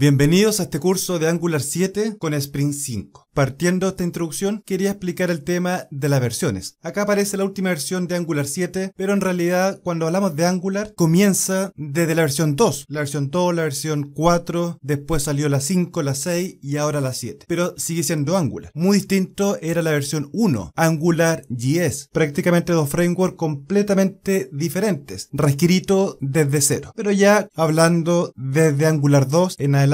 Bienvenidos a este curso de Angular 7 con Spring 5. Partiendo de esta introducción, quería explicar el tema de las versiones. Acá aparece la última versión de Angular 7, pero en realidad cuando hablamos de Angular comienza desde la versión 2. La versión 2, la versión 4, después salió la 5, la 6 y ahora la 7. Pero sigue siendo Angular. Muy distinto era la versión 1, Angular JS. Prácticamente dos frameworks completamente diferentes, reescrito desde cero. Pero ya hablando desde Angular 2 en adelante,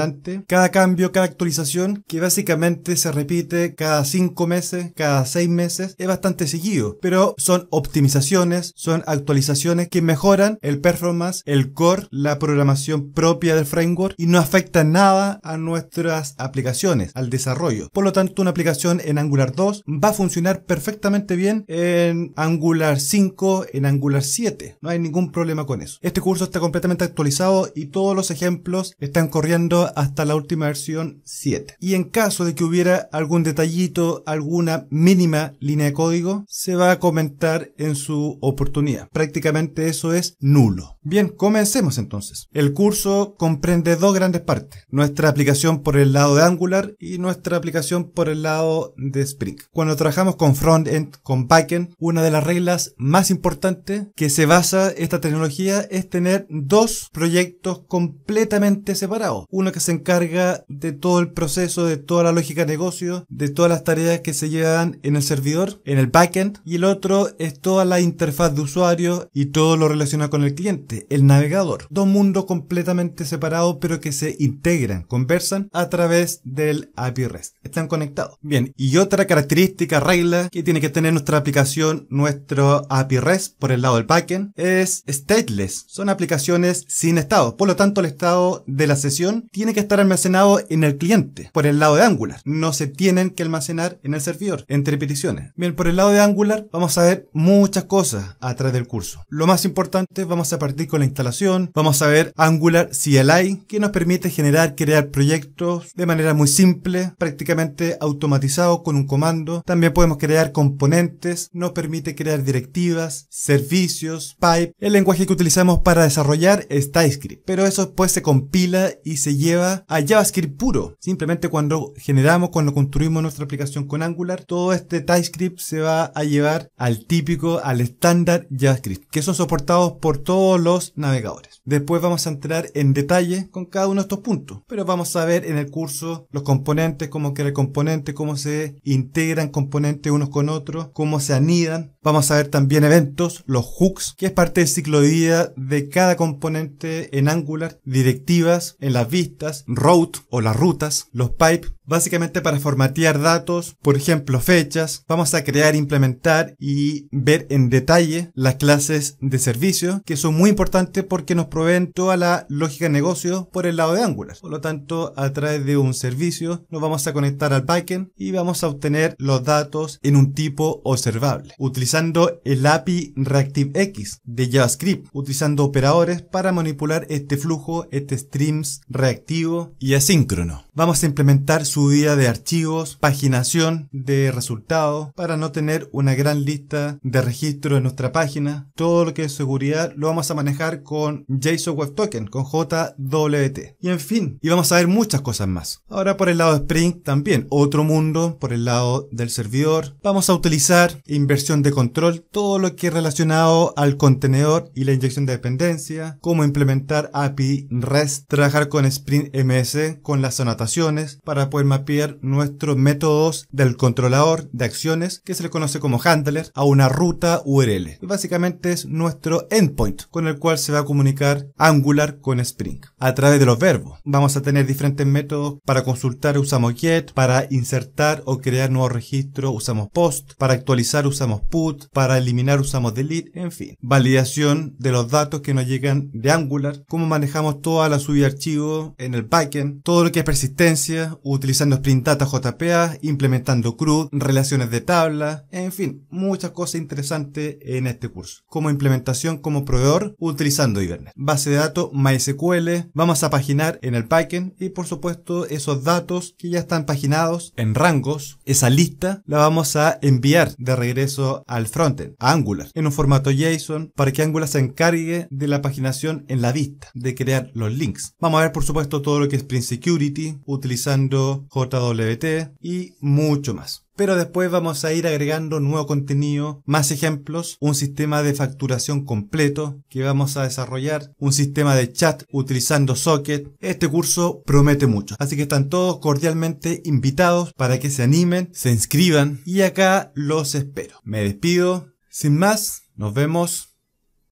cada cambio, cada actualización, que básicamente se repite cada 5 meses, cada 6 meses, es bastante seguido, pero son optimizaciones, son actualizaciones que mejoran el performance, el core, la programación propia del framework y no afecta nada a nuestras aplicaciones, al desarrollo. Por lo tanto, una aplicación en Angular 2 va a funcionar perfectamente bien en Angular 5, en Angular 7. No hay ningún problema con eso. Este curso está completamente actualizado y todos los ejemplos están corriendo hasta la última versión 7. Y en caso de que hubiera algún detallito, alguna mínima línea de código, se va a comentar en su oportunidad. Prácticamente eso es nulo. Bien, comencemos entonces. El curso comprende dos grandes partes. Nuestra aplicación por el lado de Angular y nuestra aplicación por el lado de Spring. Cuando trabajamos con frontend, con backend, una de las reglas más importantes que se basa esta tecnología es tener dos proyectos completamente separados. Uno que se encarga de todo el proceso, de toda la lógica de negocio, de todas las tareas que se llevan en el servidor, en el backend. Y el otro es toda la interfaz de usuario y todo lo relacionado con el cliente, el navegador. Dos mundos completamente separados pero que se integran, conversan a través del API REST. Están conectados. Bien, y otra característica, regla que tiene que tener nuestra aplicación, nuestro API REST por el lado del backend, es stateless. Son aplicaciones sin estado. Por lo tanto, el estado de la sesión tiene tiene que estar almacenado en el cliente, por el lado de Angular. No se tienen que almacenar en el servidor, entre peticiones. Bien, por el lado de Angular vamos a ver muchas cosas a través del curso. Lo más importante, vamos a partir con la instalación, vamos a ver Angular CLI, que nos permite generar, crear proyectos de manera muy simple, prácticamente automatizado con un comando. También podemos crear componentes, nos permite crear directivas, servicios, pipe, el lenguaje que utilizamos para desarrollar es TypeScript, pero eso después se compila y se lleva lleva a JavaScript puro. Simplemente cuando generamos, cuando construimos nuestra aplicación con Angular, todo este TypeScript se va a llevar al típico, al estándar JavaScript, que son soportados por todos los navegadores. Después vamos a entrar en detalle con cada uno de estos puntos, pero vamos a ver en el curso los componentes, cómo crear el componente, cómo se integran componentes unos con otros, cómo se anidan. Vamos a ver también eventos, los hooks, que es parte del ciclo de vida de cada componente en Angular, directivas, en las vistas, route o las rutas, los pipes Básicamente para formatear datos, por ejemplo fechas, vamos a crear, implementar y ver en detalle las clases de servicio, que son muy importantes porque nos proveen toda la lógica de negocio por el lado de Angular. Por lo tanto, a través de un servicio nos vamos a conectar al backend y vamos a obtener los datos en un tipo observable, utilizando el API ReactiveX de JavaScript, utilizando operadores para manipular este flujo, este streams reactivo y asíncrono. Vamos a implementar subida de archivos, paginación de resultados para no tener una gran lista de registro en nuestra página. Todo lo que es seguridad lo vamos a manejar con JSON Web Token, con JWT. Y en fin, y vamos a ver muchas cosas más. Ahora por el lado de Spring también, otro mundo por el lado del servidor. Vamos a utilizar inversión de control, todo lo que es relacionado al contenedor y la inyección de dependencia, cómo implementar API REST, trabajar con Spring MS, con las anotaciones para poder mapear nuestros métodos del controlador de acciones que se le conoce como handler a una ruta URL. básicamente es nuestro endpoint con el cual se va a comunicar Angular con Spring a través de los verbos. Vamos a tener diferentes métodos para consultar usamos get, para insertar o crear nuevos registros usamos post, para actualizar usamos put, para eliminar usamos delete, en fin. Validación de los datos que nos llegan de Angular, cómo manejamos toda la subida de archivos en el backend, todo lo que es persistencia, utilizamos utilizando Sprint Data JPA, implementando CRUD, relaciones de tabla, en fin, muchas cosas interesantes en este curso. Como implementación como proveedor utilizando Ibernet. Base de datos MySQL, vamos a paginar en el backend y por supuesto esos datos que ya están paginados en rangos, esa lista la vamos a enviar de regreso al frontend, a Angular, en un formato JSON para que Angular se encargue de la paginación en la vista, de crear los links. Vamos a ver por supuesto todo lo que es Print Security utilizando JWT y mucho más. Pero después vamos a ir agregando nuevo contenido, más ejemplos, un sistema de facturación completo que vamos a desarrollar, un sistema de chat utilizando Socket. Este curso promete mucho, así que están todos cordialmente invitados para que se animen, se inscriban y acá los espero. Me despido, sin más, nos vemos